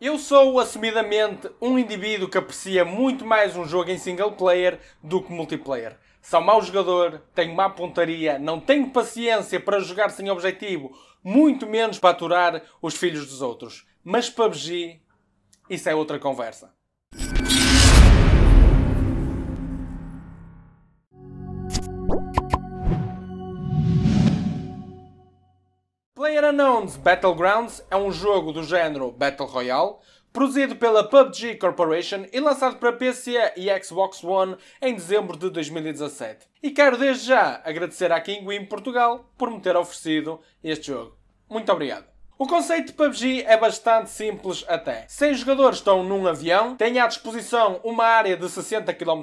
Eu sou assumidamente um indivíduo que aprecia muito mais um jogo em single player do que multiplayer. Sou mau jogador, tenho má pontaria, não tenho paciência para jogar sem objetivo, muito menos para aturar os filhos dos outros. Mas PUBG, isso é outra conversa. Unknown's Battlegrounds é um jogo do género Battle Royale, produzido pela PUBG Corporation e lançado para PC e Xbox One em dezembro de 2017. E quero desde já agradecer à Win Portugal por me ter oferecido este jogo. Muito obrigado. O conceito de PUBG é bastante simples até. 100 jogadores estão num avião, têm à disposição uma área de 60 km,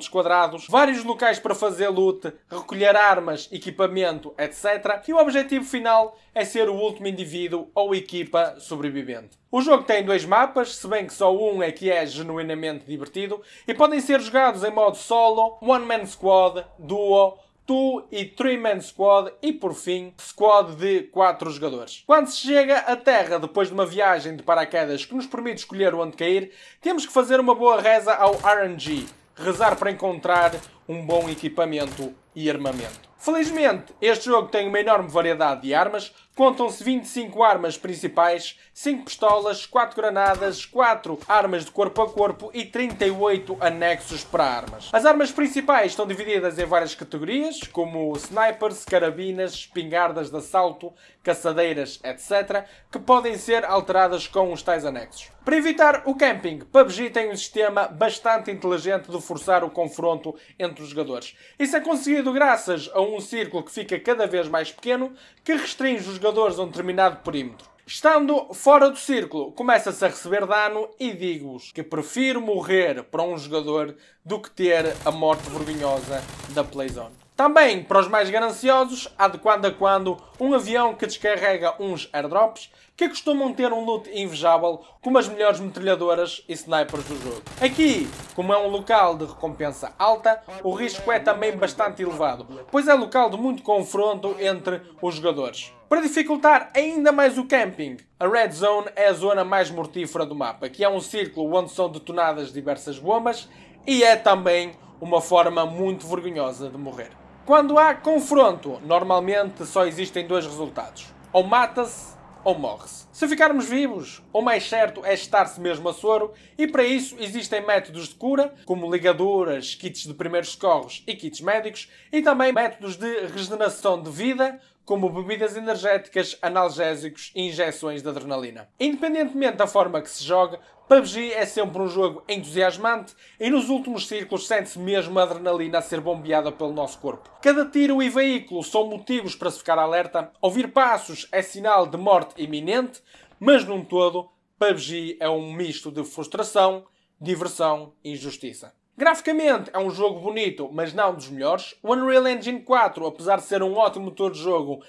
vários locais para fazer loot, recolher armas, equipamento, etc. E o objetivo final é ser o último indivíduo ou equipa sobrevivente. O jogo tem dois mapas, se bem que só um é que é genuinamente divertido, e podem ser jogados em modo solo, one man squad, duo tu e Three Man Squad e por fim Squad de 4 jogadores. Quando se chega à Terra depois de uma viagem de paraquedas que nos permite escolher onde cair, temos que fazer uma boa reza ao RNG, rezar para encontrar um bom equipamento e armamento. Felizmente, este jogo tem uma enorme variedade de armas, Contam-se 25 armas principais, 5 pistolas, 4 granadas, 4 armas de corpo a corpo e 38 anexos para armas. As armas principais estão divididas em várias categorias, como snipers, carabinas, espingardas de assalto, caçadeiras, etc., que podem ser alteradas com os tais anexos. Para evitar o camping, PUBG tem um sistema bastante inteligente de forçar o confronto entre os jogadores. Isso é conseguido graças a um círculo que fica cada vez mais pequeno, que restringe os jogadores a um determinado perímetro. Estando fora do círculo, começa-se a receber dano e digo-vos que prefiro morrer para um jogador do que ter a morte vergonhosa da Playzone. Também, para os mais gananciosos, há de quando a quando um avião que descarrega uns airdrops que costumam ter um loot invejável como as melhores metralhadoras e snipers do jogo. Aqui, como é um local de recompensa alta, o risco é também bastante elevado, pois é local de muito confronto entre os jogadores. Para dificultar ainda mais o camping, a Red Zone é a zona mais mortífera do mapa, que é um círculo onde são detonadas diversas bombas e é também uma forma muito vergonhosa de morrer. Quando há confronto, normalmente só existem dois resultados: ou mata-se ou morre-se. Se ficarmos vivos, o mais certo é estar-se mesmo a soro, e para isso existem métodos de cura, como ligaduras, kits de primeiros socorros e kits médicos, e também métodos de regeneração de vida, como bebidas energéticas, analgésicos e injeções de adrenalina. Independentemente da forma que se joga, PUBG é sempre um jogo entusiasmante e nos últimos círculos sente-se mesmo a adrenalina a ser bombeada pelo nosso corpo. Cada tiro e veículo são motivos para se ficar alerta, ouvir passos é sinal de morte iminente, mas num todo, PUBG é um misto de frustração, diversão e injustiça. Graficamente é um jogo bonito, mas não dos melhores. O Unreal Engine 4, apesar de ser um ótimo motor de jogo,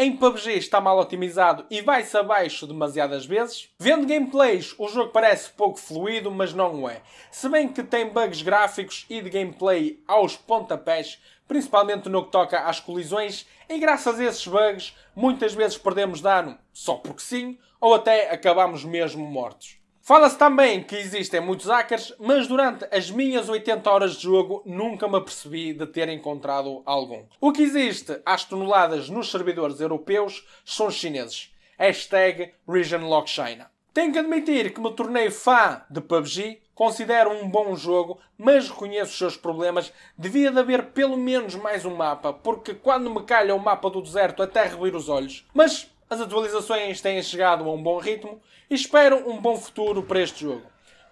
em PUBG está mal otimizado e vai-se abaixo demasiadas vezes. Vendo gameplays, o jogo parece pouco fluido, mas não o é. Se bem que tem bugs gráficos e de gameplay aos pontapés, principalmente no que toca às colisões, e graças a esses bugs, muitas vezes perdemos dano só porque sim, ou até acabamos mesmo mortos. Fala-se também que existem muitos hackers, mas durante as minhas 80 horas de jogo nunca me apercebi de ter encontrado algum. O que existe às toneladas nos servidores europeus são chineses. Hashtag RegionLockChina. Tenho que admitir que me tornei fã de PUBG, considero um bom jogo, mas reconheço os seus problemas. Devia de haver pelo menos mais um mapa, porque quando me calha o mapa do deserto até revir os olhos. Mas as atualizações têm chegado a um bom ritmo e espero um bom futuro para este jogo.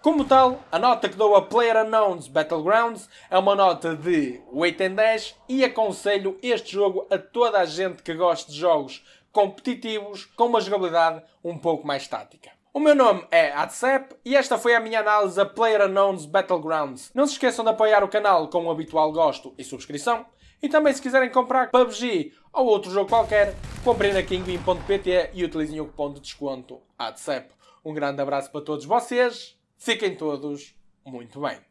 Como tal, a nota que dou a PlayerUnknown's Battlegrounds é uma nota de 8 em 10 e aconselho este jogo a toda a gente que gosta de jogos competitivos com uma jogabilidade um pouco mais tática. O meu nome é Adsep e esta foi a minha análise a PlayerUnknown's Battlegrounds. Não se esqueçam de apoiar o canal com o habitual gosto e subscrição. E também se quiserem comprar PUBG ou outro jogo qualquer, comprem na kingwin.pt e utilizem o cupom de desconto ADCEP. Um grande abraço para todos vocês, fiquem todos muito bem.